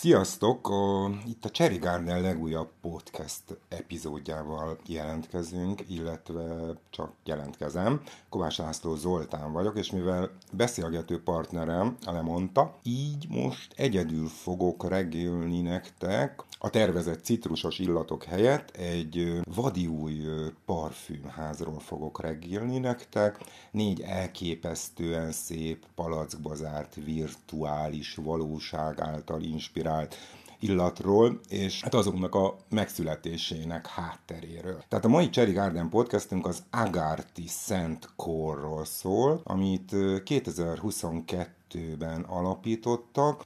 Sziasztok! A, itt a Cherry Garden legújabb podcast epizódjával jelentkezünk, illetve csak jelentkezem. Kovács László Zoltán vagyok, és mivel beszélgető partnerem lemondta, így most egyedül fogok regélni nektek a tervezett citrusos illatok helyett egy vadi új parfümházról fogok regélni nektek. Négy elképesztően szép palackba zárt virtuális valóság által inspirált inspirált illatról, és hát azoknak a megszületésének hátteréről. Tehát a mai Cherry Garden podcastünk az Agárti Szent Korról szól, amit 2022 ben alapítottak.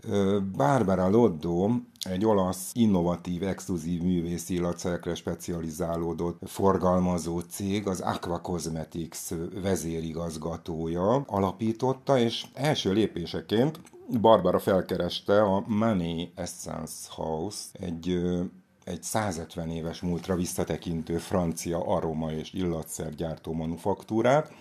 Barbara Loddó egy olasz innovatív, exkluzív művészi illatszerekre specializálódott forgalmazó cég, az Aqua Cosmetics vezérigazgatója alapította, és első lépéseként Barbara felkereste a Money Essence House, egy egy 150 éves múltra visszatekintő francia aroma és illatszergyártó manufaktúrát,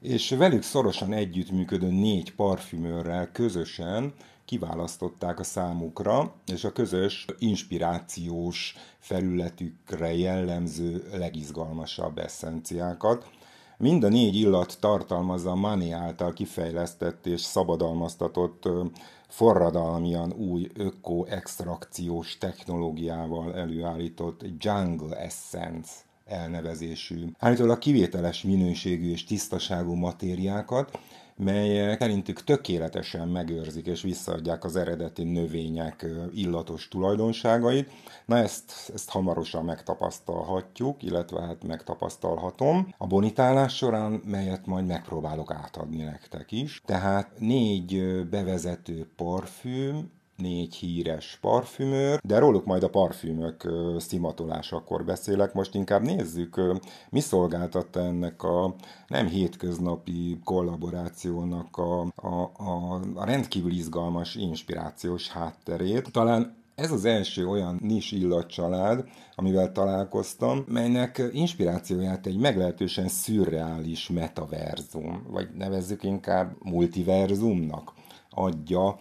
és velük szorosan együttműködő négy parfümőrrel közösen kiválasztották a számukra, és a közös inspirációs felületükre jellemző legizgalmasabb eszenciákat, Mind a négy illat tartalmazza a Mani által kifejlesztett és szabadalmaztatott forradalmian új öko-extrakciós technológiával előállított Jungle Essence elnevezésű, állítólag kivételes minőségű és tisztaságú matériákat, melyek szerintük tökéletesen megőrzik és visszaadják az eredeti növények illatos tulajdonságait. Na ezt, ezt hamarosan megtapasztalhatjuk, illetve hát megtapasztalhatom a bonitálás során, melyet majd megpróbálok átadni nektek is. Tehát négy bevezető parfüm, négy híres parfümőr, de róluk majd a parfümök szimatolásakor beszélek. Most inkább nézzük, mi szolgáltatta ennek a nem hétköznapi kollaborációnak a, a, a, a rendkívül izgalmas, inspirációs hátterét. Talán ez az első olyan nis illatcsalád, amivel találkoztam, melynek inspirációját egy meglehetősen szürreális metaverzum, vagy nevezzük inkább multiverzumnak adja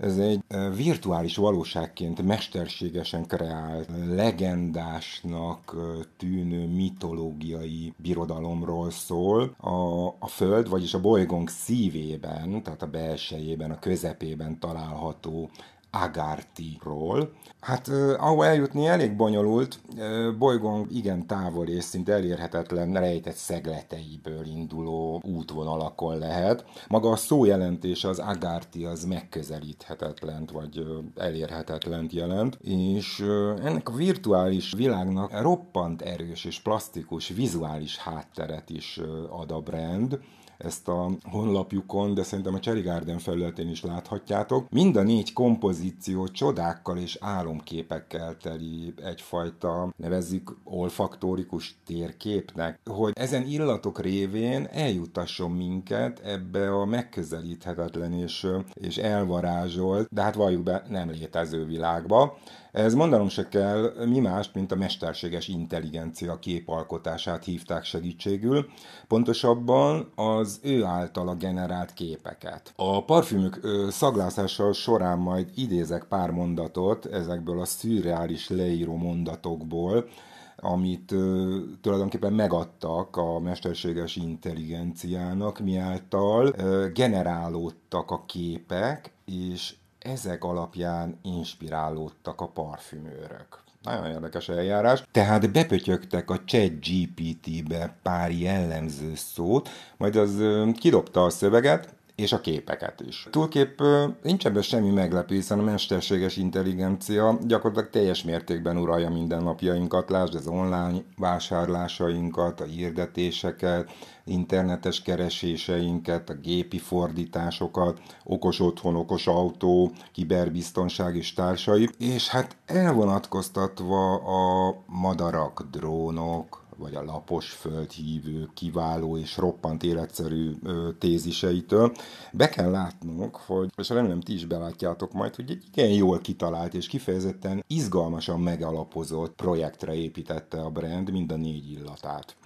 ez egy virtuális valóságként mesterségesen kreált, legendásnak tűnő mitológiai birodalomról szól. A, a Föld, vagyis a bolygónk szívében, tehát a belsejében, a közepében található Agártiról. Hát ahol eljutni elég bonyolult, bolygón igen távol és szinte elérhetetlen rejtett szegleteiből induló útvonalakon lehet. Maga a szó jelentése az Agárti az megközelíthetetlen vagy elérhetetlen jelent, és ennek a virtuális világnak roppant erős és plastikus vizuális hátteret is ad a brand, ezt a honlapjukon, de szerintem a Cherry Garden felületén is láthatjátok. Mind a négy kompozíció csodákkal és álomképekkel teli egyfajta, nevezzük olfaktórikus térképnek, hogy ezen illatok révén eljutasson minket ebbe a megközelíthetetlen és, és elvarázsolt, de hát valljuk be, nem létező világba. Ez mondanom se kell, mi más, mint a mesterséges intelligencia képalkotását hívták segítségül, pontosabban az ő általa generált képeket. A parfümök szaglászása során majd idézek pár mondatot ezekből a szürreális leíró mondatokból, amit ö, tulajdonképpen megadtak a mesterséges intelligenciának, miáltal ö, generálódtak a képek, és ezek alapján inspirálódtak a parfümőrök. Nagyon érdekes eljárás. Tehát bepötyögtek a chat GPT-be pár jellemző szót, majd az kidobta a szöveget, és a képeket is. Túlképp nincs ebben semmi meglepő, hiszen a mesterséges intelligencia gyakorlatilag teljes mértékben uralja mindennapjainkat, lásd az online vásárlásainkat, a hirdetéseket, internetes kereséseinket, a gépi fordításokat, okos otthon, okos autó, kiberbiztonság és társai, és hát elvonatkoztatva a madarak, drónok, vagy a lapos földhívő, kiváló és roppant életszerű téziseitől, be kell látnunk, hogy, és remélem ti is belátjátok majd, hogy egy igen jól kitalált és kifejezetten izgalmasan megalapozott projektre építette a brand mind a négy illatát.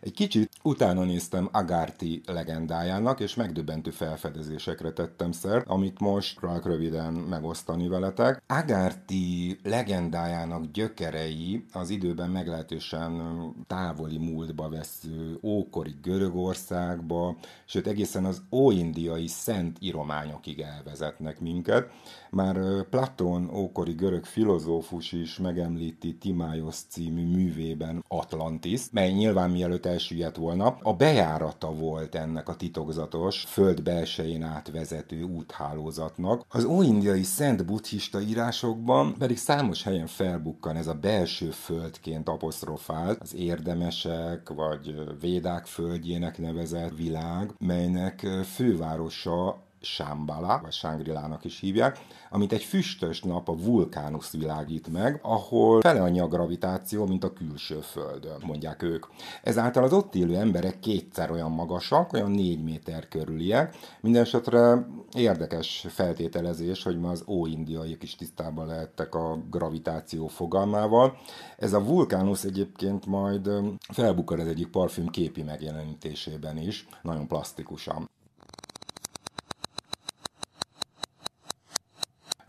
Egy kicsit utána néztem Agárti legendájának, és megdöbbentő felfedezésekre tettem szert, amit most rák röviden megosztani veletek. Agárti legendájának gyökerei az időben meglehetősen távoli múltba vesző ókori Görögországba, sőt egészen az óindiai szent irományokig elvezetnek minket. Már Platón ókori görög filozófus is megemlíti Timájosz című művében Atlantis, mely nyilván mielőtt elsüllyedt volna, a bejárata volt ennek a titokzatos, föld belsején átvezető úthálózatnak. Az óindiai szent buddhista írásokban pedig számos helyen felbukkan ez a belső földként apostrofált, az érdemesek vagy védák földjének nevezett világ, melynek fővárosa Sámbala, vagy Sángrilának is hívják, amit egy füstös nap a vulkánusz világít meg, ahol fele annyi a gravitáció, mint a külső földön, mondják ők. Ezáltal az ott élő emberek kétszer olyan magasak, olyan négy méter körüliek. Mindenesetre érdekes feltételezés, hogy ma az óindiaiak is tisztában lehettek a gravitáció fogalmával. Ez a vulkánusz egyébként majd felbukar az egyik parfüm képi megjelenítésében is, nagyon plastikusan.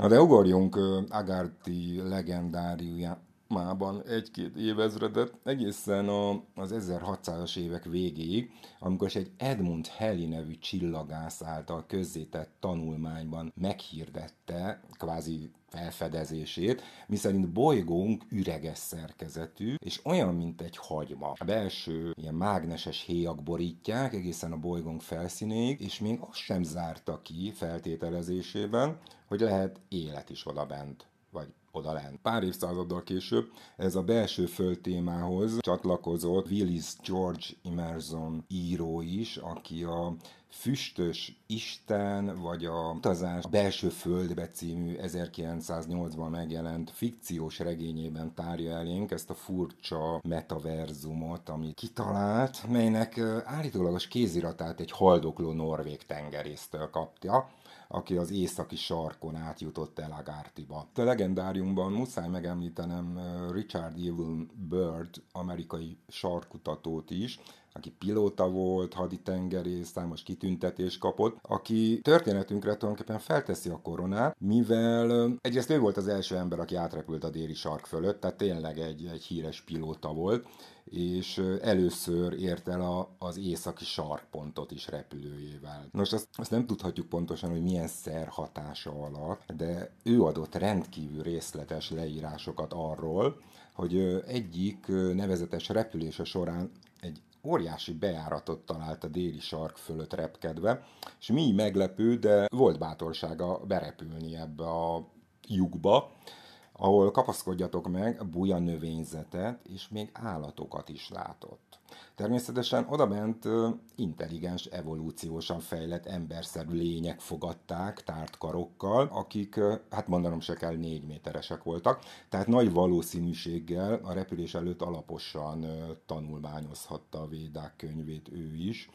Na de ugorjunk Agárti legendáriumá, mában egy-két évezredet, egészen a, az 1600-as évek végéig, amikor is egy Edmund Halley nevű csillagász által közzétett tanulmányban meghirdette, kvázi felfedezését, miszerint bolygónk üreges szerkezetű, és olyan, mint egy hagyma. A belső ilyen mágneses héjak borítják egészen a bolygónk felszínéig, és még azt sem zárta ki feltételezésében, hogy lehet élet is oda bent, vagy odalent. Pár évszázaddal később ez a belső föld témához csatlakozott Willis George Emerson író is, aki a Füstös Isten, vagy a Utazás Belső Földbe című 1980-ban megjelent fikciós regényében tárja elénk ezt a furcsa metaverzumot, amit kitalált, melynek állítólagos kéziratát egy haldokló norvég tengerésztől kapja, aki az északi sarkon átjutott el Agártiba. A legendáriumban muszáj megemlítenem Richard Evelyn Bird, amerikai sarkutatót is, aki pilóta volt, haditengerész, számos kitüntetés kapott, aki történetünkre tulajdonképpen felteszi a koronát, mivel egyrészt ő volt az első ember, aki átrepült a déli sark fölött, tehát tényleg egy, egy híres pilóta volt, és először ért el a, az északi sarkpontot is repülőjével. Nos, azt, azt nem tudhatjuk pontosan, hogy milyen szer hatása alatt, de ő adott rendkívül részletes leírásokat arról, hogy egyik nevezetes repülése során egy óriási bejáratot talált a déli sark fölött repkedve, és mi meglepő, de volt bátorsága berepülni ebbe a lyukba, ahol kapaszkodjatok meg, buja növényzetet és még állatokat is látott. Természetesen odabent intelligens, evolúciósan fejlett emberszerű lények fogadták tárt karokkal, akik, hát mondanom se kell, négy méteresek voltak, tehát nagy valószínűséggel a repülés előtt alaposan tanulmányozhatta a védák könyvét ő is,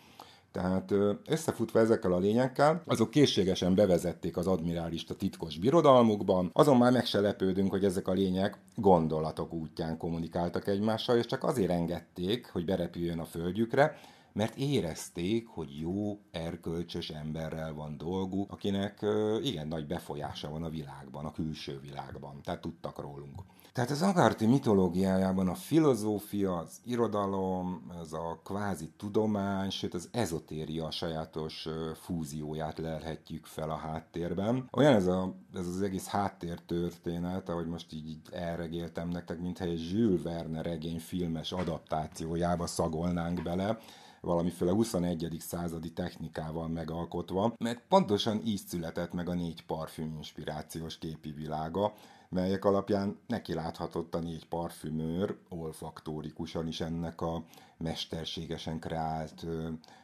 tehát összefutva ezekkel a lényekkel, azok készségesen bevezették az admirálista titkos birodalmukban, azon már meg se lepődünk, hogy ezek a lények gondolatok útján kommunikáltak egymással, és csak azért engedték, hogy berepüljön a földjükre, mert érezték, hogy jó, erkölcsös emberrel van dolguk, akinek igen nagy befolyása van a világban, a külső világban, tehát tudtak rólunk. Tehát az agárti mitológiájában a filozófia, az irodalom, ez a kvázi tudomány, sőt az ezotéria sajátos fúzióját lelhetjük fel a háttérben. Olyan ez, a, ez az egész háttértörténet, ahogy most így elregéltem nektek, mintha egy Jules Verne regény filmes adaptációjába szagolnánk bele, valamiféle 21. századi technikával megalkotva, mert pontosan így született meg a négy parfüm inspirációs képi világa, melyek alapján neki láthatott a négy parfümőr olfaktórikusan is ennek a mesterségesen kreált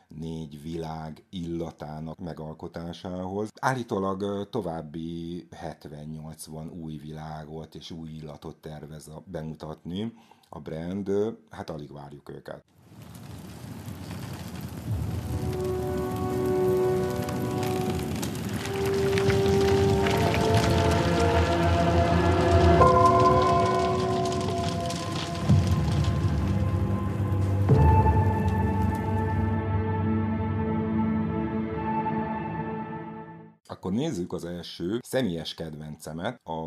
négy világ illatának megalkotásához. Állítólag további 70-80 új világot és új illatot tervez a bemutatni a brand, hát alig várjuk őket. Akkor nézzük az első személyes kedvencemet, a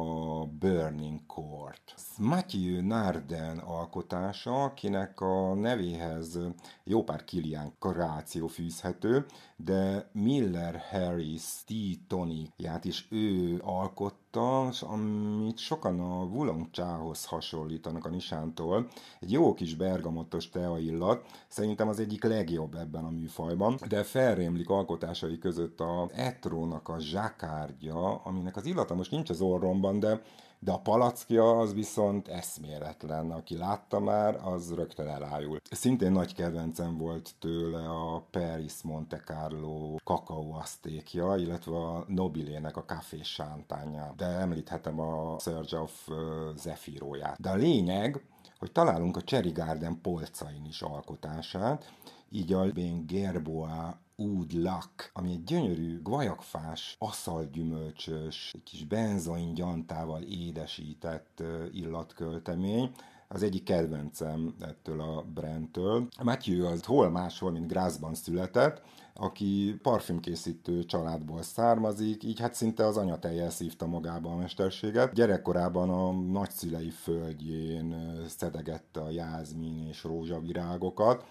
Burning Court. Matthew Narden alkotása, akinek a nevéhez jó pár Kilián karáció fűzhető, de Miller Harris T. Tony ját is ő alkotta, láttam, amit sokan a Wulong Chához hasonlítanak a Nisántól. Egy jó kis bergamottos tea illat, szerintem az egyik legjobb ebben a műfajban, de felrémlik alkotásai között a Etrónak a zsákárgya, aminek az illata most nincs az orromban, de de a palackja az viszont eszméletlen. Aki látta már, az rögtön elájult. Szintén nagy kedvencem volt tőle a Paris Monte Carlo kakaóasztékja, illetve a Nobilének a kafé sántánya. De említhetem a Surge of Zephyróját. De a lényeg, hogy találunk a Cherry Garden polcain is alkotását, így a Gerboa údlak, ami egy gyönyörű guajakfás, aszalgyümölcsös, egy kis benzoin gyantával édesített illatköltemény az egyik kedvencem ettől a brandtől. Matthew az hol máshol, mint Grászban született, aki parfümkészítő családból származik, így hát szinte az anyatejjel szívta magába a mesterséget. Gyerekkorában a nagyszülei földjén szedegette a jázmin és rózsavirágokat,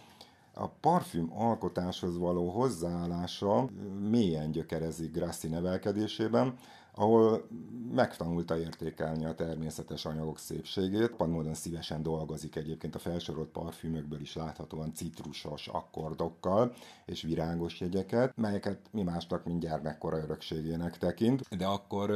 a parfüm alkotáshoz való hozzáállása mélyen gyökerezik Grassi nevelkedésében, ahol megtanulta értékelni a természetes anyagok szépségét. Panmódon szívesen dolgozik egyébként a felsorolt parfümökből is láthatóan citrusos akkordokkal és virágos jegyeket, melyeket mi másnak, mint gyermekkora örökségének tekint. De akkor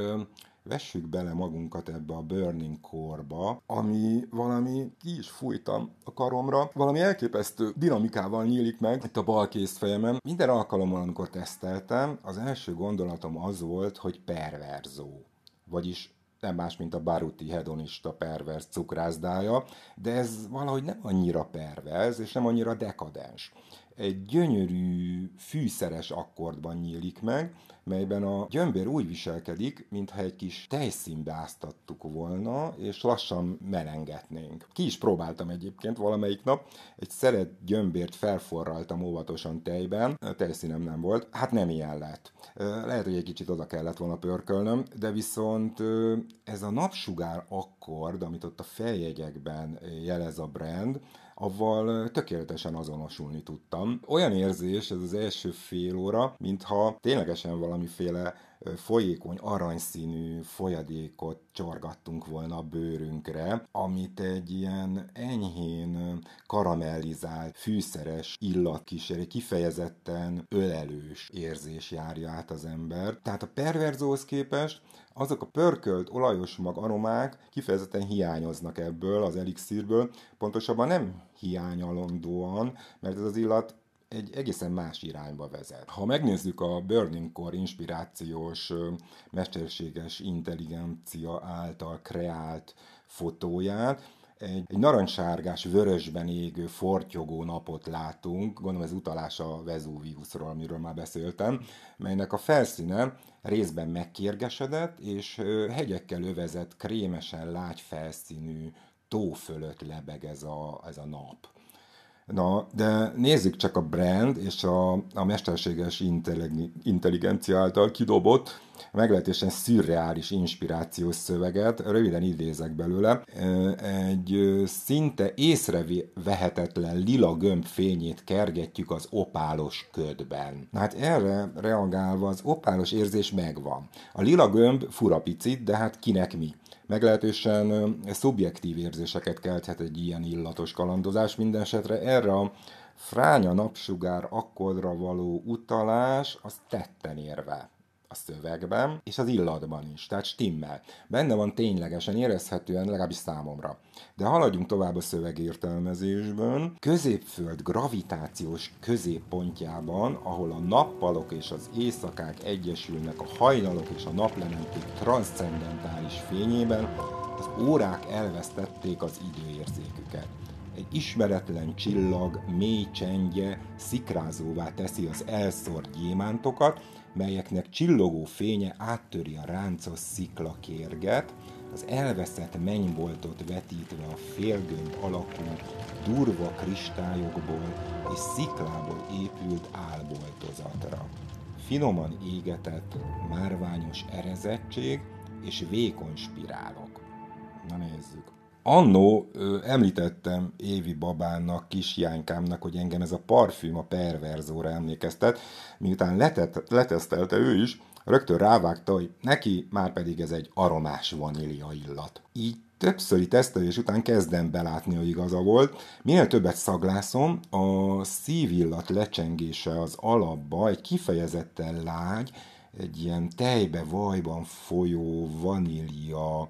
vessük bele magunkat ebbe a Burning korba, ami valami, ki is fújtam a karomra, valami elképesztő dinamikával nyílik meg itt a bal fejemen. Minden alkalommal, amikor teszteltem, az első gondolatom az volt, hogy perverzó. Vagyis nem más, mint a Baruti hedonista pervers cukrászdája, de ez valahogy nem annyira perverz, és nem annyira dekadens egy gyönyörű, fűszeres akkordban nyílik meg, melyben a gyömbér úgy viselkedik, mintha egy kis tejszínbe áztattuk volna, és lassan melengetnénk. Ki is próbáltam egyébként valamelyik nap, egy szeret gyömbért felforraltam óvatosan tejben, a tejszínem nem volt, hát nem ilyen lett. Lehet, hogy egy kicsit oda kellett volna pörkölnöm, de viszont ez a napsugár akkord, amit ott a feljegyekben jelez a brand, avval tökéletesen azonosulni tudtam. Olyan érzés ez az első fél óra, mintha ténylegesen valamiféle folyékony aranyszínű folyadékot csorgattunk volna a bőrünkre, amit egy ilyen enyhén karamellizált, fűszeres illat kíséri, kifejezetten ölelős érzés járja át az ember. Tehát a perverzóhoz képest azok a pörkölt olajos mag aromák kifejezetten hiányoznak ebből az elixírből, pontosabban nem hiányalandóan, mert ez az illat egy egészen más irányba vezet. Ha megnézzük a Burning Core inspirációs mesterséges intelligencia által kreált fotóját, egy, egy narancssárgás, vörösben égő, fortyogó napot látunk, gondolom ez utalás a Vesuviusról, amiről már beszéltem, melynek a felszíne részben megkérgesedett, és hegyekkel övezett, krémesen lágy felszínű tó fölött lebeg ez a, ez a nap. Na, de nézzük csak a brand és a, a mesterséges intelligencia által kidobott, meglehetősen szürreális inspirációs szöveget, röviden idézek belőle, egy szinte észrevehetetlen lila gömb fényét kergetjük az opálos ködben. Hát erre reagálva az opálos érzés megvan. A lila gömb fura picit, de hát kinek mi? meglehetősen szubjektív érzéseket kelthet egy ilyen illatos kalandozás. Minden esetre erre a fránya napsugár akkodra való utalás az tetten érve a szövegben, és az illatban is, tehát stimmel. Benne van ténylegesen, érezhetően, legalábbis számomra. De haladjunk tovább a szövegértelmezésben. Középföld gravitációs középpontjában, ahol a nappalok és az éjszakák egyesülnek a hajnalok és a naplementék transzcendentális fényében, az órák elvesztették az időérzéküket egy ismeretlen csillag mély csendje szikrázóvá teszi az elszórt gyémántokat, melyeknek csillogó fénye áttöri a ráncos sziklakérget, az elveszett mennyboltot vetítve a félgömb alakú, durva kristályokból és sziklából épült álboltozatra. Finoman égetett, márványos erezettség és vékony spirálok. Na nézzük annó említettem Évi babának, jánykámnak, hogy engem ez a parfüm a perverzóra emlékeztet, miután letett, letesztelte ő is, rögtön rávágta, hogy neki már pedig ez egy aromás vanília illat. Így többszöri tesztelés után kezdem belátni, hogy igaza volt. Minél többet szaglászom, a szívillat lecsengése az alapba egy kifejezetten lágy, egy ilyen tejbe, vajban folyó vanília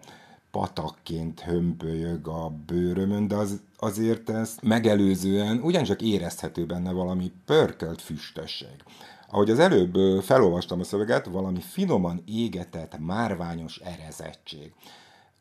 patakként hömpölyög a bőrömön, de az, azért ez megelőzően ugyancsak érezhető benne valami pörkölt füstösség. Ahogy az előbb felolvastam a szöveget, valami finoman égetett, márványos erezettség.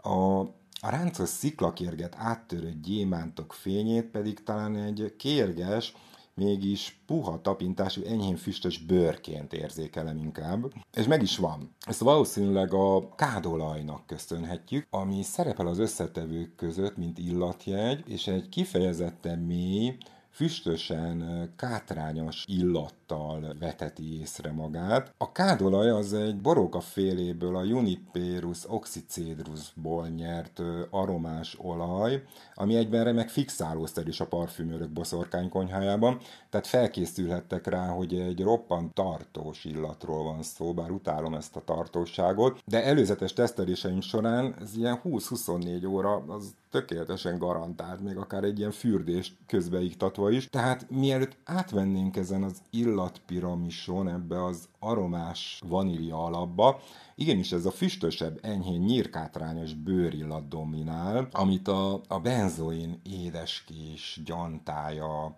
A, a ráncos sziklakérget áttörő gyémántok fényét pedig talán egy kérges, mégis puha tapintású, enyhén füstös bőrként érzékelem inkább. És meg is van. Ezt valószínűleg a kádolajnak köszönhetjük, ami szerepel az összetevők között, mint illatjegy, és egy kifejezetten mély, füstösen, kátrányos illat tudattal veteti észre magát. A kádolaj az egy boróka féléből, a Juniperus oxicédrusból nyert aromás olaj, ami egyben remek fixálószer is a parfümőrök boszorkány konyhájában, tehát felkészülhettek rá, hogy egy roppant tartós illatról van szó, bár utálom ezt a tartóságot, de előzetes teszteléseim során ez ilyen 20-24 óra, az tökéletesen garantált, még akár egy ilyen fürdést közbeiktatva is. Tehát mielőtt átvennénk ezen az illat illatpiramison ebbe az aromás vanília alapba. Igenis ez a füstösebb, enyhén nyírkátrányos bőrillat dominál, amit a, a benzoin édeskés gyantája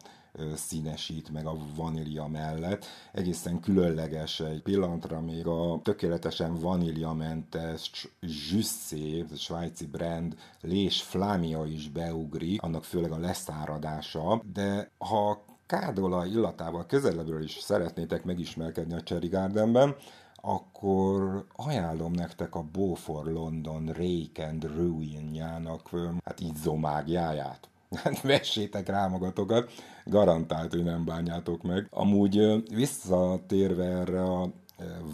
színesít meg a vanília mellett. Egészen különleges egy pillantra még a tökéletesen vaníliamentes Jussé, svájci brand Lés Flámia is beugrik, annak főleg a leszáradása, de ha kádolaj illatával közelebbről is szeretnétek megismerkedni a Cherry Gardenben, akkor ajánlom nektek a Beaufort London Rake and Ruinjának hát zomágjáját. Hát vessétek rá magatokat, garantált, hogy nem bánjátok meg. Amúgy visszatérve erre a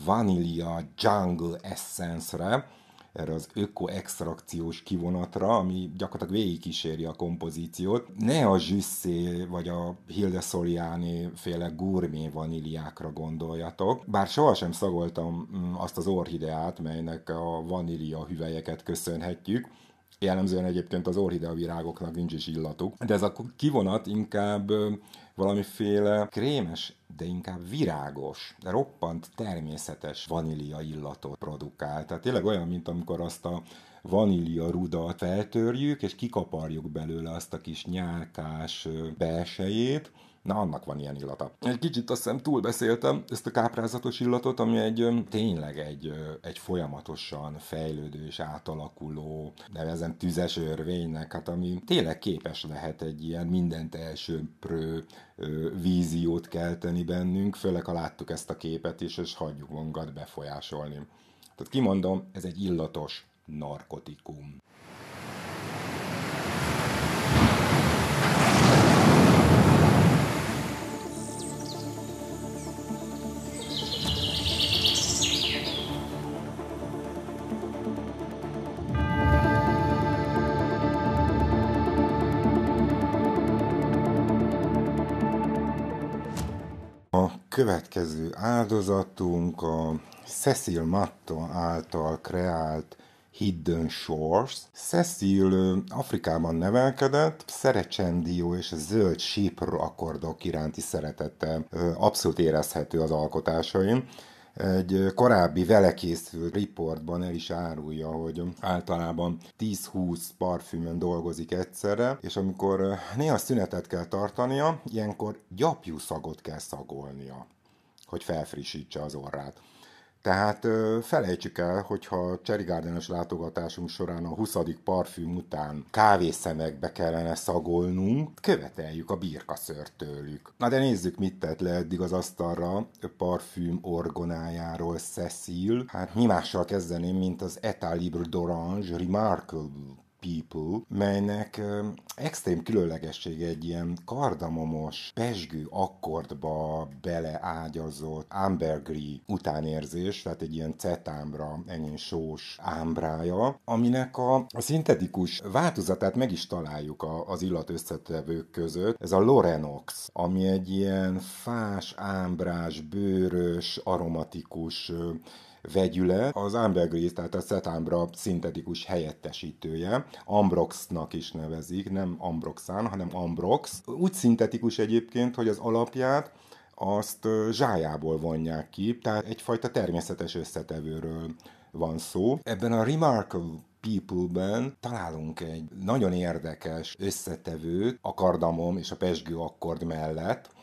Vanilla Jungle Essence-re, erre az ökoextrakciós kivonatra, ami gyakorlatilag végigkíséri a kompozíciót. Ne a Zsüsszé vagy a Hilde Soriani féle gurmé vaníliákra gondoljatok, bár sohasem szagoltam mm, azt az orhideát, melynek a vanília hüvelyeket köszönhetjük, Jellemzően egyébként az orhidea virágoknak nincs is illatuk, de ez a kivonat inkább valamiféle krémes, de inkább virágos, roppant természetes vanília illatot produkál. Tehát tényleg olyan, mint amikor azt a vanília rudat feltörjük, és kikaparjuk belőle azt a kis nyálkás belsejét, Na, annak van ilyen illata. Egy kicsit azt hiszem túlbeszéltem ezt a káprázatos illatot, ami egy tényleg egy, egy folyamatosan fejlődő és átalakuló, nevezem tüzes örvénynek, hát ami tényleg képes lehet egy ilyen mindent elsőprő víziót kelteni bennünk, főleg ha láttuk ezt a képet is, és hagyjuk magunkat befolyásolni. Tehát kimondom, ez egy illatos narkotikum. Következő áldozatunk a Cecil Matto által kreált Hidden Shores. Cecil Afrikában nevelkedett, szerecsendió és a zöld sípr akkordok iránti szeretete abszolút érezhető az alkotásain egy korábbi vele készült riportban el is árulja, hogy általában 10-20 parfümön dolgozik egyszerre, és amikor néha szünetet kell tartania, ilyenkor gyapjú szagot kell szagolnia, hogy felfrissítse az orrát. Tehát ö, felejtsük el, hogyha Cherry Gardenes látogatásunk során a 20. parfüm után kávészemekbe kellene szagolnunk, követeljük a birkaszört tőlük. Na de nézzük, mit tett le eddig az asztalra parfüm orgonájáról Cecil. Hát mi mással kezdeném, mint az Etalibre d'Orange Remarkable People, melynek extrém különlegessége egy ilyen kardamomos, pesgő akkordba beleágyazott ambergris utánérzés, tehát egy ilyen cetámbra, enyén sós ámbrája, aminek a, a szintetikus változatát meg is találjuk a, az illat összetevők között. Ez a Lorenox, ami egy ilyen fás, ámbrás, bőrös, aromatikus vegyület, az ambergris, tehát a szetambra szintetikus helyettesítője, ambroxnak is nevezik, nem ambroxán, hanem ambrox. Úgy szintetikus egyébként, hogy az alapját azt zsájából vonják ki, tehát egyfajta természetes összetevőről van szó. Ebben a Remarkable People-ben találunk egy nagyon érdekes összetevőt a kardamom és a pesgő akkord mellett.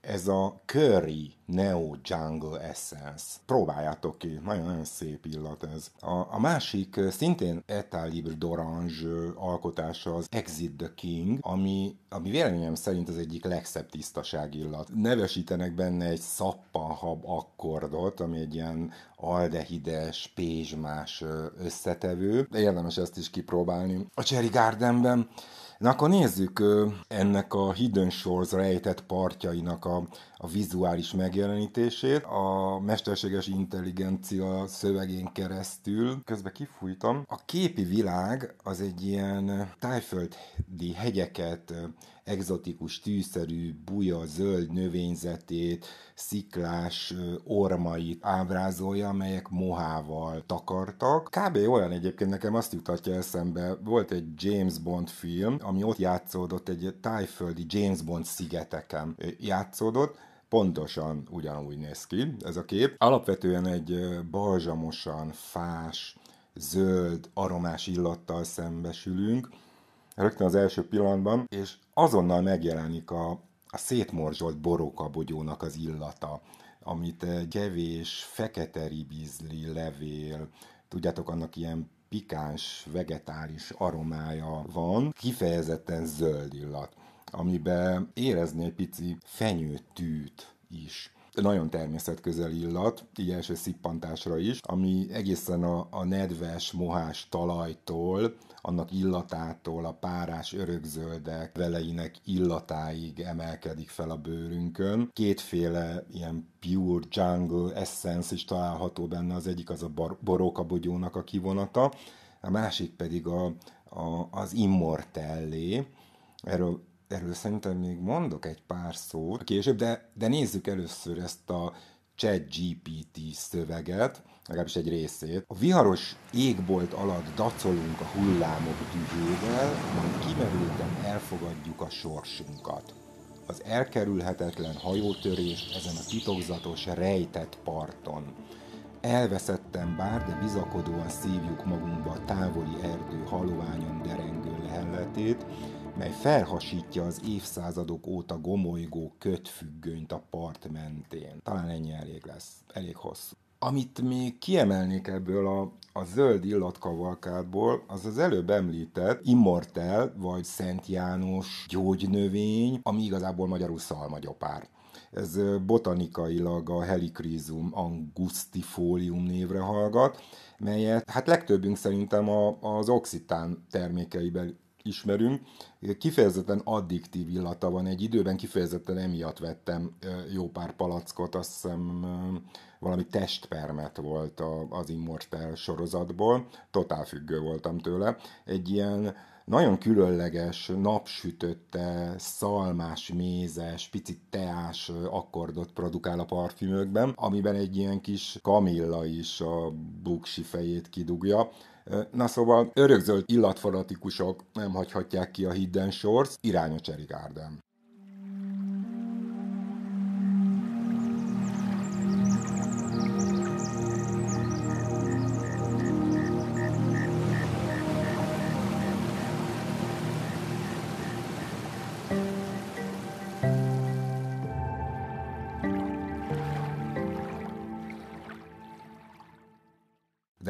Ez a curry Neo Jungle Essence. Próbáljátok ki, nagyon-nagyon szép illat ez. A, a másik szintén Etalibre d'Orange alkotása az Exit the King, ami, ami véleményem szerint az egyik legszebb tisztaság illat. Nevesítenek benne egy szappanhab akkordot, ami egy ilyen aldehides, pézsmás összetevő. De érdemes ezt is kipróbálni. A Cherry Gardenben Na akkor nézzük ennek a Hidden Shores rejtett partjainak a, a vizuális meg megjelenítését a mesterséges intelligencia szövegén keresztül. Közben kifújtam. A képi világ az egy ilyen tájföldi hegyeket, egzotikus tűszerű buja zöld növényzetét, sziklás ormait ábrázolja, amelyek mohával takartak. Kb. olyan egyébként nekem azt jutatja eszembe, volt egy James Bond film, ami ott játszódott, egy tájföldi James Bond szigeteken játszódott, pontosan ugyanúgy néz ki ez a kép. Alapvetően egy balzsamosan fás, zöld, aromás illattal szembesülünk, rögtön az első pillanatban, és azonnal megjelenik a, a szétmorzsolt borókabogyónak az illata, amit gyevés, fekete ribizli levél, tudjátok, annak ilyen pikáns, vegetális aromája van, kifejezetten zöld illat amiben érezni egy pici fenyőtűt is nagyon természetközel illat, így első szippantásra is, ami egészen a, a nedves, mohás talajtól, annak illatától, a párás örökzöldek veleinek illatáig emelkedik fel a bőrünkön. Kétféle ilyen pure jungle essence is található benne, az egyik az a bar- borókabogyónak a kivonata, a másik pedig a, a, az immortellé, erről erről szerintem még mondok egy pár szót később, de, de nézzük először ezt a chat GPT szöveget, legalábbis egy részét. A viharos égbolt alatt dacolunk a hullámok dühével, majd kimerülten elfogadjuk a sorsunkat. Az elkerülhetetlen hajótörés ezen a titokzatos, rejtett parton. Elveszettem bár, de bizakodóan szívjuk magunkba a távoli erdő halványon derengő lehelletét, mely felhasítja az évszázadok óta gomolygó kötfüggönyt a part mentén. Talán ennyi elég lesz, elég hosszú. Amit még kiemelnék ebből a, a zöld illatkavalkádból, az az előbb említett immortel vagy Szent János gyógynövény, ami igazából magyarul szalmagyopár. Ez botanikailag a Helichrysum angustifolium névre hallgat, melyet hát legtöbbünk szerintem a, az oxitán termékeiben ismerünk, kifejezetten addiktív illata van egy időben, kifejezetten emiatt vettem jó pár palackot, azt hiszem valami testpermet volt az Immortal sorozatból, totál függő voltam tőle, egy ilyen nagyon különleges, napsütötte, szalmás, mézes, picit teás akkordot produkál a parfümökben, amiben egy ilyen kis kamilla is a buksi fejét kidugja, Na szóval örökzöld illatfanatikusok nem hagyhatják ki a Hidden Shores, irány a Cherry Garden. thank you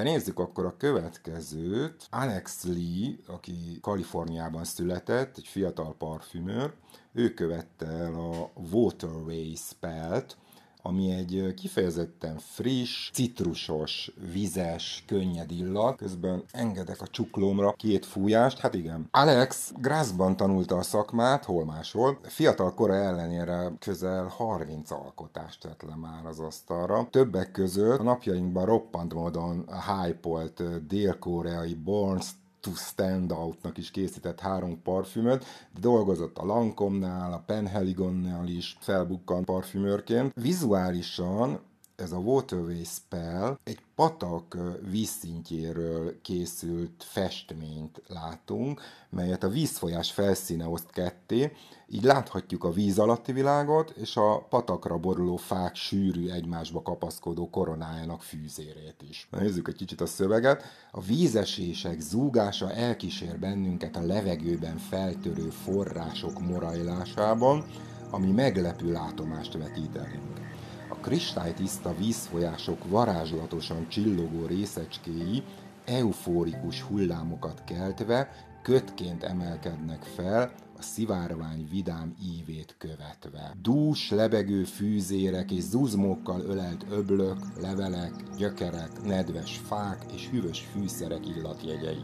De nézzük akkor a következőt. Alex Lee, aki Kaliforniában született, egy fiatal parfümőr, ő követte el a Waterway Spelt, ami egy kifejezetten friss, citrusos, vizes, könnyed illat. Közben engedek a csuklómra két fújást. Hát igen. Alex Grassban tanulta a szakmát, hol máshol. Fiatal kora ellenére közel 30 alkotást tett le már az asztalra. Többek között a napjainkban roppant módon hype-olt dél-koreai Born to Stand Outnak is készített három parfümöt, de dolgozott a lancome Lancome-nál, a Penheligon-nál is felbukkant parfümőrként. Vizuálisan ez a Waterway Spell egy patak vízszintjéről készült festményt látunk, melyet a vízfolyás felszíne oszt ketté, így láthatjuk a víz alatti világot és a patakra boruló fák sűrű egymásba kapaszkodó koronájának fűzérét is. Na, nézzük egy kicsit a szöveget. A vízesések zúgása elkísér bennünket a levegőben feltörő források morajlásában, ami meglepő látomást vetít elénk. A kristálytiszta vízfolyások varázslatosan csillogó részecskéi eufórikus hullámokat keltve kötként emelkednek fel, a szivárvány vidám ívét követve. Dús, lebegő fűzérek és zuzmókkal ölelt öblök, levelek, gyökerek, nedves fák és hűvös fűszerek illatjegyei.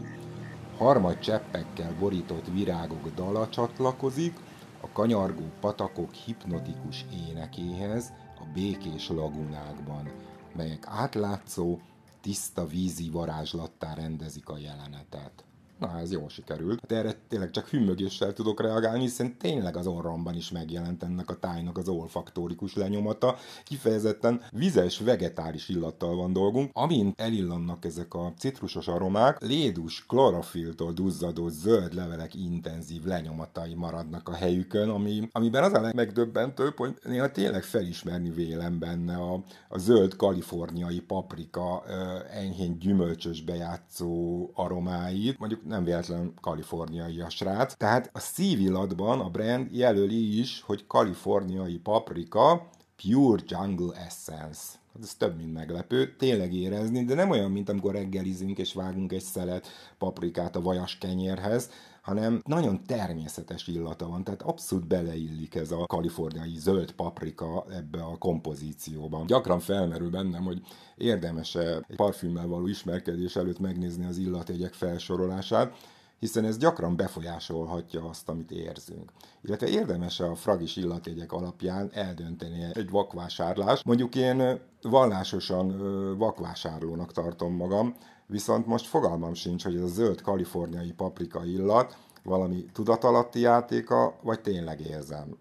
Harmad cseppekkel borított virágok dala csatlakozik, a kanyargó patakok hipnotikus énekéhez, békés lagunákban, melyek átlátszó, tiszta vízi varázslattá rendezik a jelenetet na ez jól sikerült. Hát erre tényleg csak hümmögéssel tudok reagálni, hiszen tényleg az orromban is megjelent ennek a tájnak az olfaktórikus lenyomata. Kifejezetten vizes, vegetáris illattal van dolgunk. Amint elillannak ezek a citrusos aromák, lédus, klorofiltól duzzadó zöld levelek intenzív lenyomatai maradnak a helyükön, ami, amiben az a legmegdöbbentőbb, hogy néha tényleg felismerni vélem benne a, a zöld kaliforniai paprika ö, enyhén gyümölcsös bejátszó aromáit. Mondjuk nem véletlen kaliforniai a srác. Tehát a szívillatban a brand jelöli is, hogy kaliforniai paprika Pure Jungle Essence. Hát ez több, mint meglepő, tényleg érezni, de nem olyan, mint amikor reggelizünk és vágunk egy szelet paprikát a vajas kenyérhez, hanem nagyon természetes illata van, tehát abszolút beleillik ez a kaliforniai zöld paprika ebbe a kompozícióba. Gyakran felmerül bennem, hogy érdemes egy parfümmel való ismerkedés előtt megnézni az illatjegyek felsorolását, hiszen ez gyakran befolyásolhatja azt, amit érzünk. Illetve érdemes a fragis illatjegyek alapján eldönteni egy vakvásárlást. Mondjuk én vallásosan vakvásárlónak tartom magam, viszont most fogalmam sincs, hogy ez a zöld kaliforniai paprika illat valami tudatalatti játéka, vagy tényleg érzem.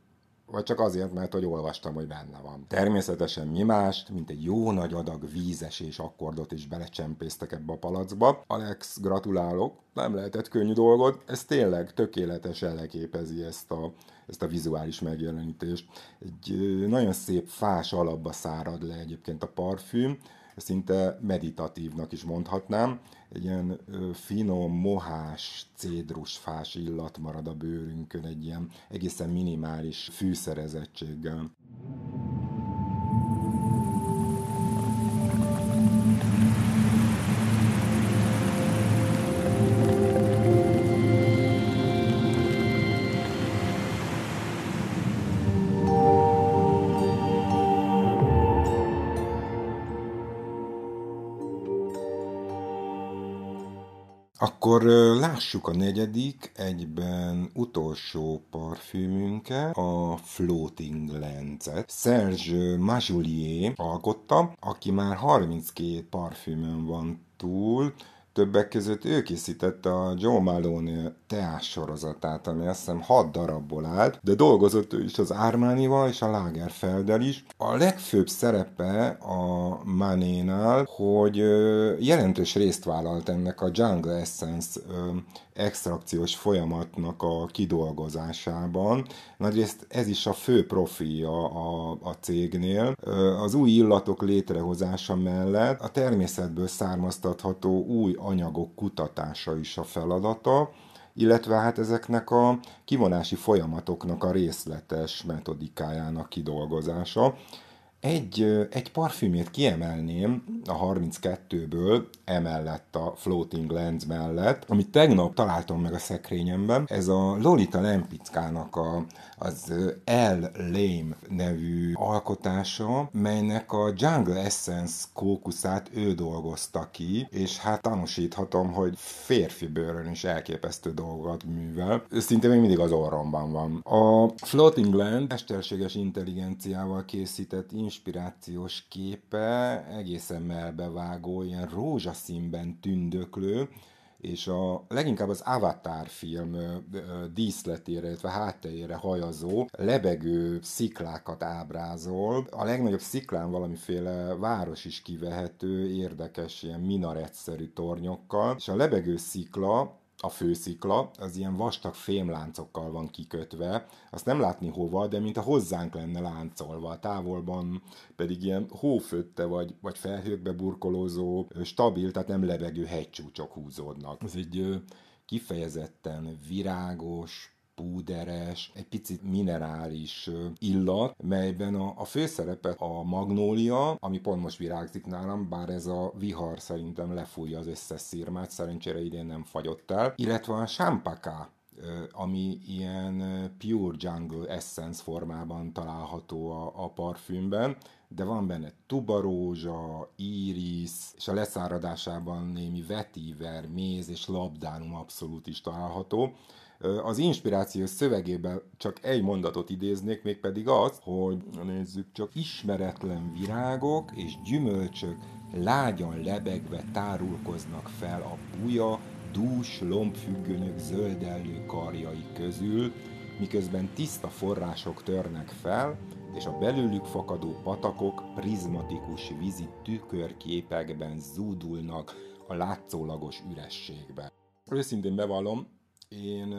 Vagy csak azért, mert hogy olvastam, hogy benne van. Természetesen mi más, mint egy jó nagy adag vízes és akkordot is belecsempésztek ebbe a palacba. Alex, gratulálok, nem lehetett könnyű dolgod, ez tényleg tökéletesen leképezi ezt a, ezt a vizuális megjelenítést. Egy nagyon szép fás alapba szárad le egyébként a parfüm, szinte meditatívnak is mondhatnám. Egy ilyen finom, mohás, cédrusfás illat marad a bőrünkön, egy ilyen egészen minimális fűszerezettséggel. Akkor lássuk a negyedik, egyben utolsó parfümünket, a Floating Lancet. Serge Majulier alkotta, aki már 32 parfümön van túl, Többek között ő készítette a Joe Malone teás sorozatát, ami azt hiszem 6 darabból állt, de dolgozott ő is az Armani-val és a Lagerfelddel is. A legfőbb szerepe a Manénál, hogy jelentős részt vállalt ennek a Jungle Essence extrakciós folyamatnak a kidolgozásában. Nagyrészt ez is a fő profi a, a, a cégnél. Az új illatok létrehozása mellett a természetből származtatható új anyagok kutatása is a feladata, illetve hát ezeknek a kivonási folyamatoknak a részletes metodikájának kidolgozása. Egy, egy parfümét kiemelném a 32-ből, emellett a Floating Lens mellett, amit tegnap találtam meg a szekrényemben. Ez a Lolita Lempickának a az El Lame nevű alkotása, melynek a Jungle Essence kókuszát ő dolgozta ki, és hát tanúsíthatom, hogy férfi bőrön is elképesztő dolgokat művel. Szinte még mindig az orromban van. A Floating Land mesterséges intelligenciával készített inspirációs képe egészen melbevágó, ilyen rózsaszínben tündöklő, és a leginkább az Avatar film díszletére, illetve háttejére hajazó lebegő sziklákat ábrázol. A legnagyobb sziklán valamiféle város is kivehető, érdekes, ilyen minaretszerű tornyokkal, és a lebegő szikla a főszikla, az ilyen vastag fémláncokkal van kikötve, azt nem látni hova, de mint a hozzánk lenne láncolva, a távolban pedig ilyen hófötte vagy, vagy felhőkbe burkolózó, stabil, tehát nem lebegő hegycsúcsok húzódnak. Ez egy kifejezetten virágos, púderes, egy picit minerális illat, melyben a, a főszerepe a magnólia, ami pont most virágzik nálam, bár ez a vihar szerintem lefújja az összes szírmát, szerencsére idén nem fagyott el, illetve a sámpaká, ami ilyen pure jungle essence formában található a, a parfümben, de van benne tubarózsa, íris, és a leszáradásában némi vetíver, méz és labdánum abszolút is található. Az inspiráció szövegében csak egy mondatot idéznék, mégpedig az, hogy nézzük csak, ismeretlen virágok és gyümölcsök lágyan lebegve tárulkoznak fel a buja, dús lombfüggönyök zöldelő karjai közül, miközben tiszta források törnek fel, és a belőlük fakadó patakok prizmatikus vízi tükörképekben zúdulnak a látszólagos ürességbe. Őszintén bevallom, én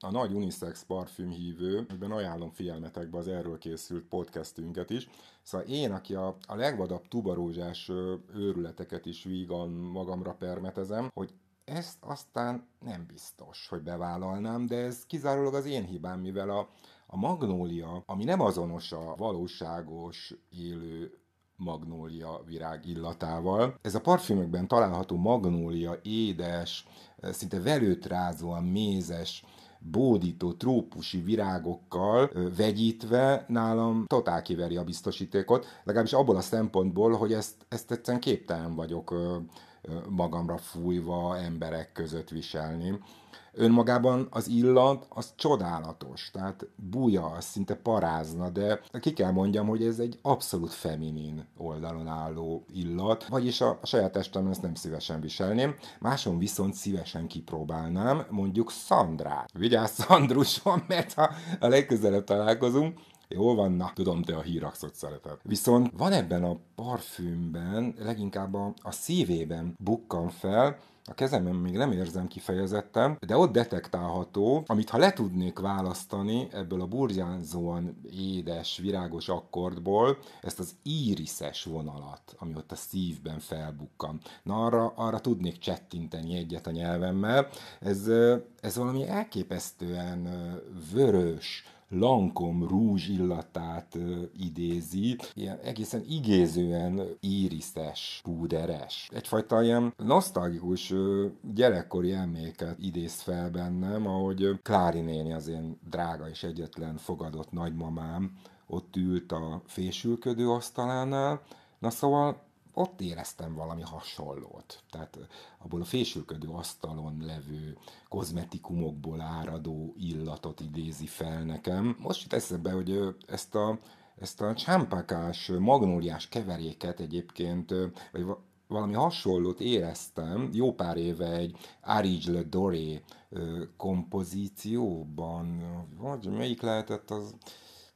a nagy unisex parfümhívő, amiben ajánlom figyelmetekbe az erről készült podcastünket is. Szóval én, aki a, a legvadabb tubarózsás őrületeket is vígan magamra permetezem, hogy ezt aztán nem biztos, hogy bevállalnám, de ez kizárólag az én hibám, mivel a, a magnólia, ami nem azonos a valóságos élő magnólia virág illatával. Ez a parfümökben található magnólia édes, szinte velőt rázóan mézes, bódító trópusi virágokkal ö, vegyítve nálam totál kiveri a biztosítékot, legalábbis abból a szempontból, hogy ezt, ezt egyszerűen képtelen vagyok ö, magamra fújva emberek között viselni. Önmagában az illat, az csodálatos, tehát buja, az szinte parázna, de ki kell mondjam, hogy ez egy abszolút feminin oldalon álló illat, vagyis a, saját testemben ezt nem szívesen viselném, máson viszont szívesen kipróbálnám, mondjuk Szandrát. Vigyázz Szandruson, mert ha a legközelebb találkozunk, Jól van, na, tudom, te a híraxot szereted. Viszont van ebben a parfümben, leginkább a, a szívében bukkan fel, a kezemben még nem érzem kifejezetten, de ott detektálható, amit ha le tudnék választani ebből a burjánzóan édes, virágos akkordból, ezt az íriszes vonalat, ami ott a szívben felbukkan. Na arra, arra tudnék csettinteni egyet a nyelvemmel. Ez, ez valami elképesztően vörös, lankom rúzs illatát idézi, ilyen egészen igézően íriszes, púderes. Egyfajta ilyen nosztalgikus gyerekkori emléket idéz fel bennem, ahogy Klári néni az én drága és egyetlen fogadott nagymamám ott ült a fésülködő asztalánál, Na szóval ott éreztem valami hasonlót. Tehát abból a fésülködő asztalon levő kozmetikumokból áradó illatot idézi fel nekem. Most itt eszembe, hogy ezt a ezt a csámpákás, magnóliás keveréket egyébként, vagy valami hasonlót éreztem jó pár éve egy Arige Le Doré kompozícióban, vagy melyik lehetett az,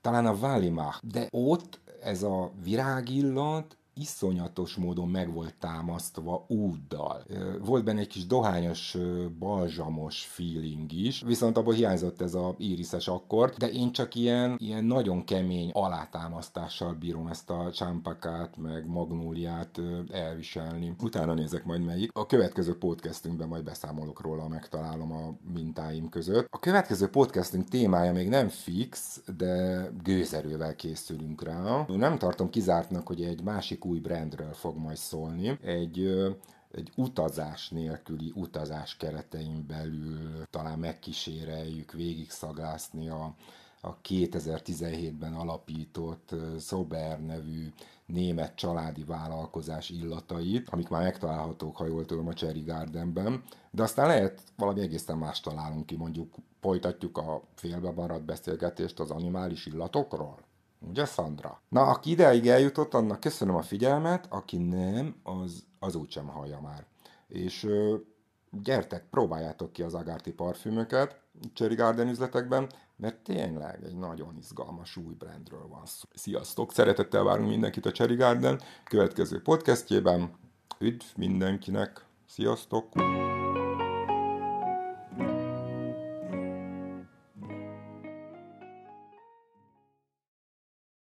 talán a Valimach. De ott ez a virágillat iszonyatos módon meg volt támasztva úddal. Volt benne egy kis dohányos, balzsamos feeling is, viszont abból hiányzott ez a íriszes akkor, de én csak ilyen, ilyen nagyon kemény alátámasztással bírom ezt a csámpakát, meg magnóliát elviselni. Utána nézek majd melyik. A következő podcastünkben majd beszámolok róla, megtalálom a mintáim között. A következő podcastünk témája még nem fix, de gőzerővel készülünk rá. Nem tartom kizártnak, hogy egy másik új brandről fog majd szólni. Egy egy utazás nélküli utazás keretein belül talán megkíséreljük végigszagászni a, a 2017-ben alapított Sober nevű német családi vállalkozás illatait, amik már megtalálhatók, ha jól tudom, a Cherry Gardenben, de aztán lehet valami egészen más találunk ki, mondjuk folytatjuk a félbe maradt beszélgetést az animális illatokról. Ugye, Szandra? Na, aki ideig eljutott, annak köszönöm a figyelmet, aki nem, az, az úgysem hallja már. És ö, gyertek, próbáljátok ki az Agárti parfümöket Cherry Garden üzletekben, mert tényleg egy nagyon izgalmas új brandről van szó. Sziasztok! Szeretettel várunk mindenkit a Cherry Garden következő podcastjében. Üdv mindenkinek! Sziasztok!